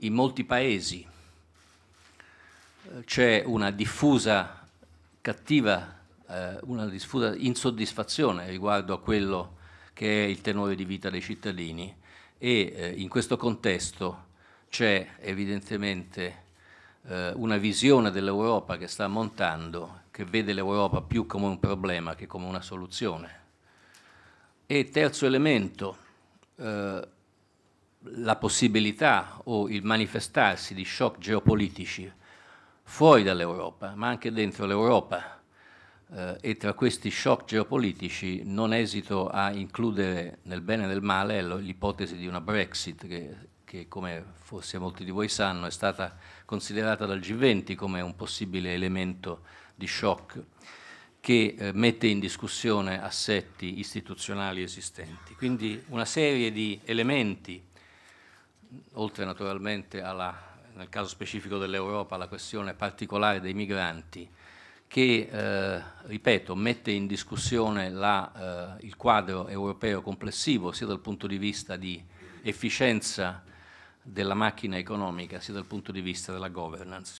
in molti paesi eh, c'è una diffusa cattiva, eh, una diffusa insoddisfazione riguardo a quello che è il tenore di vita dei cittadini e eh, in questo contesto c'è evidentemente eh, una visione dell'Europa che sta montando, che vede l'Europa più come un problema che come una soluzione. E terzo elemento, eh, la possibilità o il manifestarsi di shock geopolitici fuori dall'Europa, ma anche dentro l'Europa. Eh, e tra questi shock geopolitici non esito a includere nel bene e nel male l'ipotesi di una Brexit che, che, come forse molti di voi sanno, è stata considerata dal G20 come un possibile elemento di shock che eh, mette in discussione assetti istituzionali esistenti. Quindi una serie di elementi oltre naturalmente alla, nel caso specifico dell'Europa, alla questione particolare dei migranti, che, eh, ripeto, mette in discussione la, eh, il quadro europeo complessivo, sia dal punto di vista di efficienza della macchina economica, sia dal punto di vista della governance.